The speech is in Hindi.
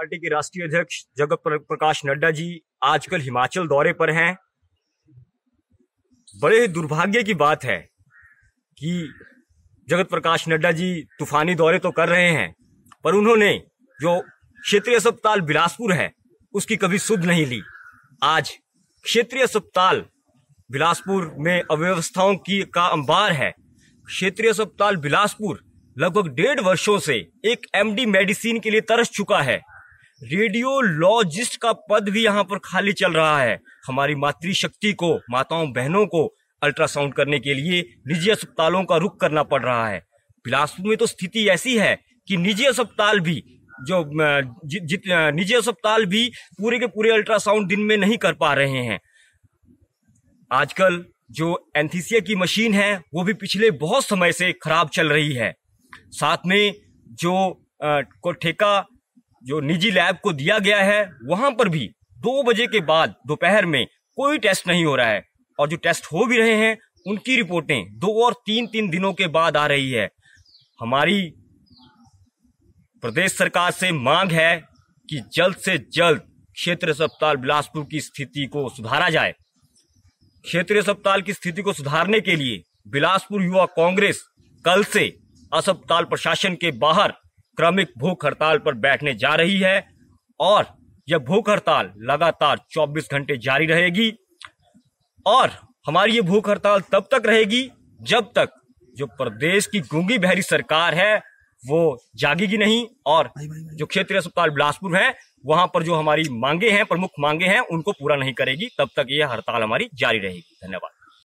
पार्टी के राष्ट्रीय अध्यक्ष जगत प्रकाश नड्डा जी आजकल हिमाचल दौरे पर हैं बड़े दुर्भाग्य की बात है कि जगत प्रकाश नड्डा जी तूफानी दौरे तो कर रहे हैं पर उन्होंने जो क्षेत्रीय अस्पताल बिलासपुर है उसकी कभी सुध नहीं ली आज क्षेत्रीय अस्पताल बिलासपुर में अव्यवस्थाओं की का अंबार है क्षेत्रीय अस्पताल बिलासपुर लगभग डेढ़ वर्षों से एक एमडी मेडिसिन के लिए तरस चुका है रेडियोलॉजिस्ट का पद भी यहाँ पर खाली चल रहा है हमारी मातृशक्ति को माताओं बहनों को अल्ट्रासाउंड करने के लिए निजी अस्पतालों का रुख करना पड़ रहा है बिलासपुर में तो स्थिति ऐसी है कि निजी अस्पताल भी जो निजी अस्पताल भी पूरे के पूरे अल्ट्रासाउंड दिन में नहीं कर पा रहे हैं आजकल जो एंथीसिया की मशीन है वो भी पिछले बहुत समय से खराब चल रही है साथ में जो को ठेका जो निजी लैब को दिया गया है वहां पर भी दो बजे के बाद दोपहर में कोई टेस्ट नहीं हो रहा है और जो टेस्ट हो भी रहे हैं उनकी रिपोर्टें दो और तीन तीन दिनों के बाद आ रही है हमारी प्रदेश सरकार से मांग है कि जल्द से जल्द क्षेत्र अस्पताल बिलासपुर की स्थिति को सुधारा जाए क्षेत्रीय अस्पताल की स्थिति को सुधारने के लिए बिलासपुर युवा कांग्रेस कल से अस्पताल प्रशासन के बाहर क्रमिक भूख हड़ताल पर बैठने जा रही है और यह भूख हड़ताल लगातार 24 घंटे जारी रहेगी और हमारी ये भूख हड़ताल तब तक रहेगी जब तक जो प्रदेश की गूंगी बहरी सरकार है वो जागेगी नहीं और जो क्षेत्रीय अस्पताल बिलासपुर है वहां पर जो हमारी मांगे हैं प्रमुख मांगे हैं उनको पूरा नहीं करेगी तब तक यह हड़ताल हमारी जारी रहेगी धन्यवाद